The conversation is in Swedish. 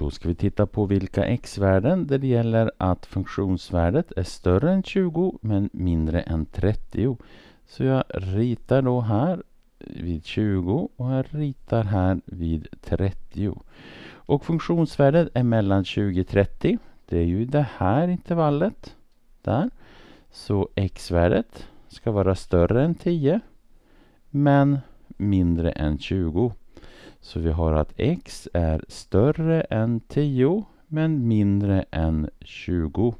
Då ska vi titta på vilka x-värden där det gäller att funktionsvärdet är större än 20 men mindre än 30. Så jag ritar då här vid 20 och jag ritar här vid 30. Och funktionsvärdet är mellan 20 och 30. Det är ju det här intervallet. Där. Så x-värdet ska vara större än 10 men mindre än 20. Så vi har att x är större än 10 men mindre än 20.